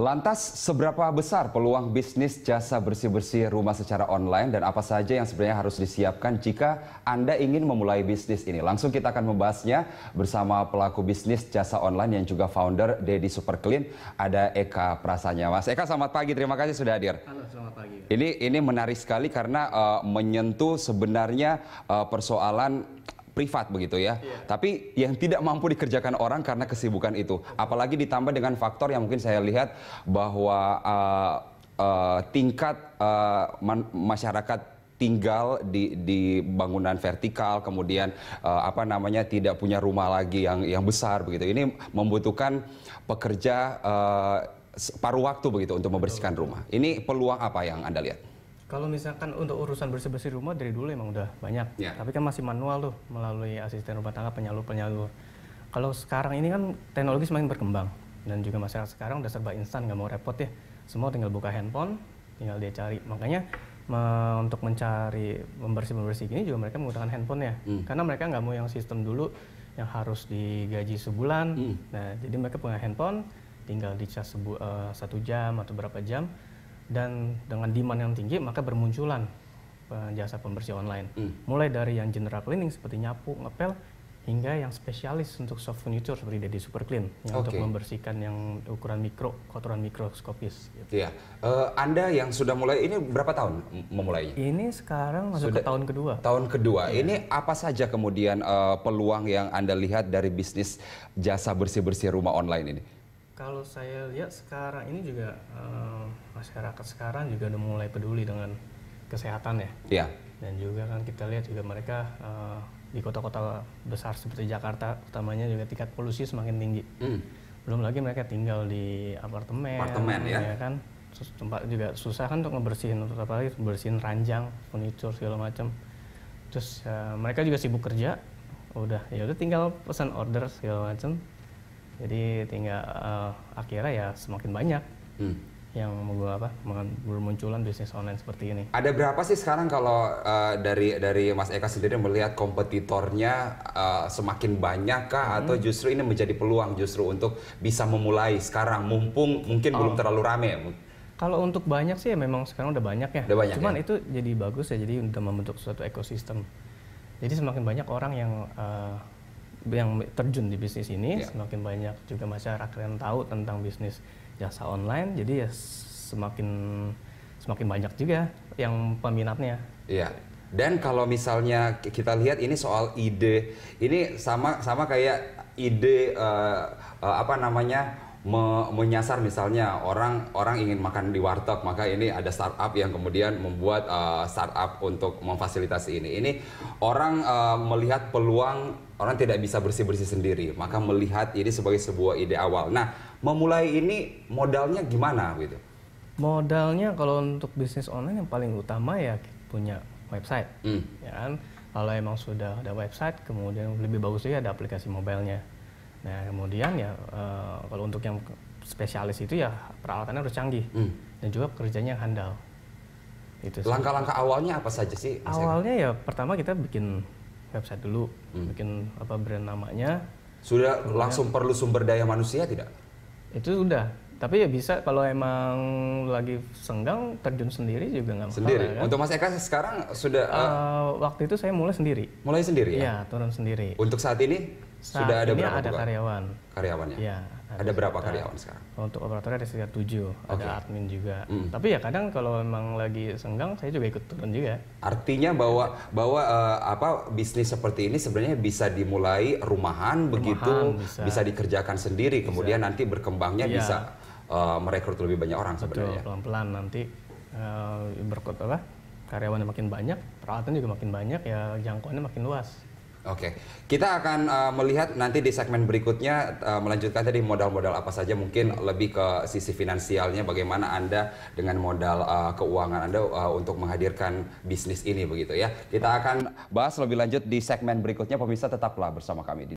Lantas, seberapa besar peluang bisnis jasa bersih-bersih rumah secara online dan apa saja yang sebenarnya harus disiapkan jika Anda ingin memulai bisnis ini? Langsung kita akan membahasnya bersama pelaku bisnis jasa online yang juga founder Dedi Super Clean, ada Eka Prasanya. Mas Eka, selamat pagi. Terima kasih sudah hadir. Halo, selamat pagi. Ini ini menarik sekali karena uh, menyentuh sebenarnya uh, persoalan privat begitu ya. Yeah. Tapi yang tidak mampu dikerjakan orang karena kesibukan itu. Apalagi ditambah dengan faktor yang mungkin saya lihat bahwa uh, uh, tingkat uh, masyarakat tinggal di di bangunan vertikal kemudian uh, apa namanya tidak punya rumah lagi yang yang besar begitu ini membutuhkan pekerja uh, paruh waktu begitu untuk membersihkan rumah ini peluang apa yang anda lihat kalau misalkan untuk urusan bersih-bersih rumah dari dulu emang udah banyak. Ya. Tapi kan masih manual tuh melalui asisten rumah tangga penyalur-penyalur. Kalau sekarang ini kan teknologi semakin berkembang dan juga masyarakat sekarang udah serba instan nggak mau repot ya. Semua tinggal buka handphone, tinggal dia cari. Makanya me untuk mencari membersih-membersih gini juga mereka menggunakan handphone ya. Hmm. Karena mereka nggak mau yang sistem dulu yang harus digaji sebulan. Hmm. Nah, jadi mereka punya handphone tinggal dicas charge uh, eh, satu jam atau berapa jam dan dengan demand yang tinggi maka bermunculan eh, jasa pembersih online. Hmm. Mulai dari yang general cleaning seperti nyapu, ngepel, hingga yang spesialis untuk soft furniture seperti dari Super Clean yang okay. untuk membersihkan yang ukuran mikro, kotoran mikroskopis. Gitu. Iya, uh, Anda yang sudah mulai ini berapa tahun memulai? Ini sekarang masuk sudah, ke tahun kedua. Tahun kedua. Iya. Ini apa saja kemudian uh, peluang yang Anda lihat dari bisnis jasa bersih-bersih rumah online ini? kalau saya lihat sekarang ini juga uh, masyarakat sekarang juga udah mulai peduli dengan kesehatan ya. Iya. Dan juga kan kita lihat juga mereka uh, di kota-kota besar seperti Jakarta utamanya juga tingkat polusi semakin tinggi. Mm. Belum lagi mereka tinggal di apartemen, apartemen ya. ya kan tempat juga susah kan untuk ngebersihin untuk lagi bersihin ranjang, furniture segala macam. Terus uh, mereka juga sibuk kerja, udah ya udah tinggal pesan order segala macam jadi tinggal uh, akhirnya ya semakin banyak hmm. yang mau apa bermunculan bisnis online seperti ini ada berapa sih sekarang kalau uh, dari dari Mas Eka sendiri melihat kompetitornya uh, semakin banyak kah hmm. atau justru ini menjadi peluang justru untuk bisa memulai sekarang mumpung mungkin oh. belum terlalu rame kalau untuk banyak sih ya memang sekarang udah banyak ya. Udah banyak, Cuman ya? itu jadi bagus ya, jadi untuk membentuk suatu ekosistem. Jadi semakin banyak orang yang uh, yang terjun di bisnis ini, yeah. semakin banyak juga masyarakat yang tahu tentang bisnis jasa online. Jadi ya semakin semakin banyak juga yang peminatnya. Iya. Yeah. Dan kalau misalnya kita lihat ini soal ide, ini sama sama kayak ide uh, uh, apa namanya me menyasar misalnya orang orang ingin makan di warteg maka ini ada startup yang kemudian membuat uh, startup untuk memfasilitasi ini ini orang uh, melihat peluang orang tidak bisa bersih bersih sendiri maka melihat ini sebagai sebuah ide awal nah memulai ini modalnya gimana gitu modalnya kalau untuk bisnis online yang paling utama ya punya website hmm. ya kan kalau emang sudah ada website kemudian lebih bagus lagi ada aplikasi mobilenya Nah kemudian ya e, kalau untuk yang spesialis itu ya peralatannya harus canggih hmm. dan juga kerjanya handal. Itu langkah-langkah awalnya apa saja sih? awalnya ya pertama kita bikin website dulu, hmm. bikin apa brand namanya. Sudah Kemudian, langsung perlu sumber daya manusia tidak? Itu sudah. Tapi ya bisa kalau emang lagi senggang terjun sendiri juga nggak masalah. Sendiri. Kan? Untuk Mas Eka sekarang sudah uh, uh, waktu itu saya mulai sendiri. Mulai sendiri ya? Iya, turun sendiri. Untuk saat ini saat nah, Sudah ada ini berapa ada karyawan. Karyawannya. Ya, ada, ada berapa sekitar, karyawan sekarang? Untuk operatornya ada sekitar tujuh. Okay. Ada admin juga. Mm. Tapi ya kadang kalau memang lagi senggang, saya juga ikut turun juga. Artinya bahwa bahwa uh, apa bisnis seperti ini sebenarnya bisa dimulai rumahan, rumahan begitu, bisa. bisa dikerjakan sendiri. Bisa. Kemudian nanti berkembangnya ya. bisa uh, merekrut lebih banyak orang sebenarnya. Pelan-pelan nanti uh, eh, berkot apa? Karyawannya makin banyak, peralatan juga makin banyak, ya jangkauannya makin luas. Oke, okay. kita akan uh, melihat nanti di segmen berikutnya uh, melanjutkan tadi modal-modal apa saja mungkin lebih ke sisi finansialnya bagaimana Anda dengan modal uh, keuangan Anda uh, untuk menghadirkan bisnis ini begitu ya. Kita akan bahas lebih lanjut di segmen berikutnya pemirsa tetaplah bersama kami di